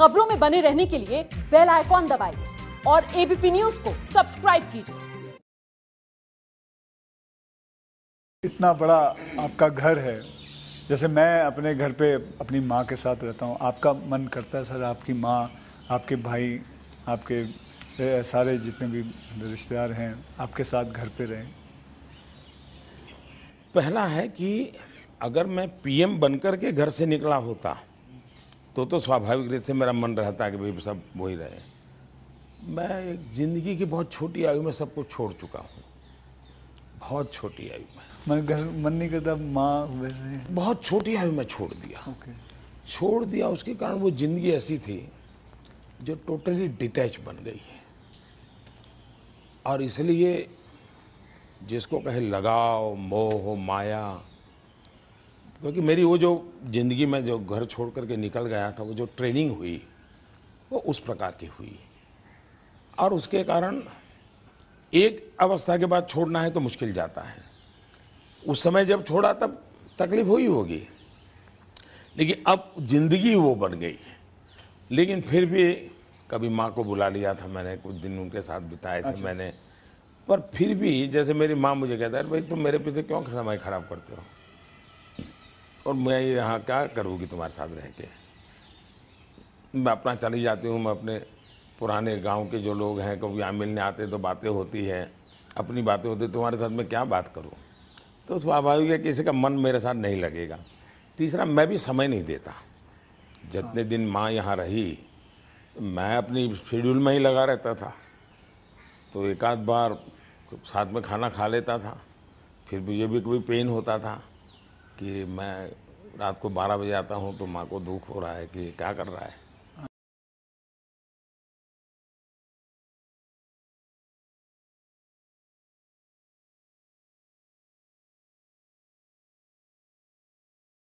खबरों में बने रहने के लिए बेल आइकॉन दबाइए और एबीपी न्यूज को सब्सक्राइब कीजिए इतना बड़ा आपका घर है जैसे मैं अपने घर पे अपनी माँ के साथ रहता हूँ आपका मन करता है सर आपकी माँ आपके भाई आपके सारे जितने भी रिश्तेदार हैं आपके साथ घर पे रहें पहला है कि अगर मैं पीएम बनकर के घर से निकला होता तो तो स्वाभाविक रूप से मेरा मन रहता है कि भाई सब वही रहे मैं एक ज़िंदगी की बहुत छोटी आयु में सब कुछ छोड़ चुका हूँ बहुत छोटी आयु में मैं घर मन नहीं करता माँ बहुत छोटी आयु में छोड़ दिया okay. छोड़ दिया उसके कारण वो ज़िंदगी ऐसी थी जो टोटली डिटैच बन गई है और इसलिए जिसको कहे लगाव मोह माया क्योंकि मेरी वो जो ज़िंदगी में जो घर छोड़ करके निकल गया था वो जो ट्रेनिंग हुई वो उस प्रकार की हुई और उसके कारण एक अवस्था के बाद छोड़ना है तो मुश्किल जाता है उस समय जब छोड़ा तब तकलीफ हुई होगी लेकिन अब जिंदगी वो बन गई लेकिन फिर भी कभी माँ को बुला लिया था मैंने कुछ दिन उनके साथ बिताए अच्छा। थे मैंने पर फिर भी जैसे मेरी माँ मुझे कहता है भाई तुम मेरे पीछे क्यों समय खराब करते हो और मैं यहाँ क्या करूँगी तुम्हारे साथ रह के मैं अपना चली जाती हूँ मैं अपने पुराने गांव के जो लोग हैं कभी यहाँ मिलने आते तो बातें होती है अपनी बातें होती तुम्हारे साथ मैं क्या बात करूँ तो स्वाभाविक है किसी का मन मेरे साथ नहीं लगेगा तीसरा मैं भी समय नहीं देता जितने दिन माँ यहाँ रही तो मैं अपनी शेड्यूल में ही लगा रहता था तो एक आध बार साथ में खाना खा लेता था फिर मुझे भी कभी पेन होता था कि मैं रात को बारह बजे आता हूँ तो माँ को दुख हो रहा है कि क्या कर रहा है